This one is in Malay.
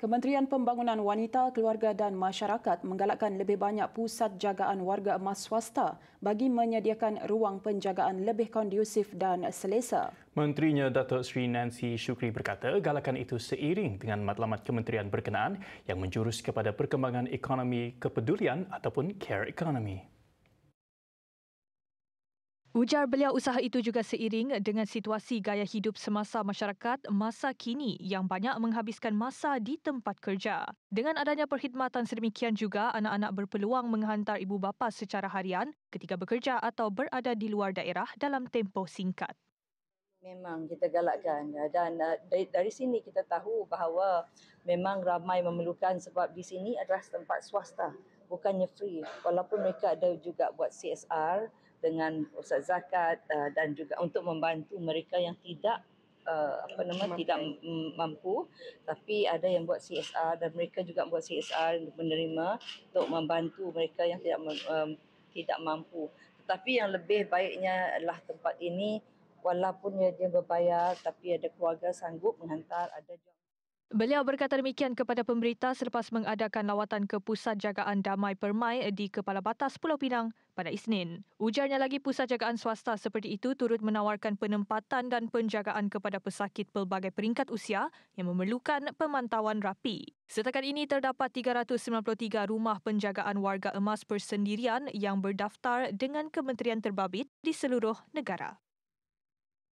Kementerian Pembangunan Wanita, Keluarga dan Masyarakat menggalakkan lebih banyak pusat jagaan warga emas swasta bagi menyediakan ruang penjagaan lebih kondusif dan selesa. Menterinya Datuk Sri Nancy Shukri berkata galakan itu seiring dengan matlamat Kementerian Berkenaan yang menjurus kepada perkembangan ekonomi kepedulian ataupun care economy. Ujar beliau usaha itu juga seiring dengan situasi gaya hidup semasa masyarakat masa kini yang banyak menghabiskan masa di tempat kerja. Dengan adanya perkhidmatan sedemikian juga, anak-anak berpeluang menghantar ibu bapa secara harian ketika bekerja atau berada di luar daerah dalam tempoh singkat. Memang kita galakkan ya. dan uh, dari sini kita tahu bahawa memang ramai memerlukan sebab di sini adalah tempat swasta, bukannya free. Walaupun mereka ada juga buat CSR, dengan pusat zakat uh, dan juga untuk membantu mereka yang tidak uh, apa nama mampu. tidak mampu tapi ada yang buat CSR dan mereka juga buat CSR untuk menerima untuk membantu mereka yang tidak um, tidak mampu tetapi yang lebih baiknya adalah tempat ini walaupun dia berbayar tapi ada keluarga sanggup menghantar ada juga Beliau berkata demikian kepada pemberita selepas mengadakan lawatan ke Pusat Jagaan Damai Permai di Kepala Batas Pulau Pinang pada Isnin. Ujarnya lagi pusat jagaan swasta seperti itu turut menawarkan penempatan dan penjagaan kepada pesakit pelbagai peringkat usia yang memerlukan pemantauan rapi. Setakat ini terdapat 393 rumah penjagaan warga emas persendirian yang berdaftar dengan kementerian terbabit di seluruh negara.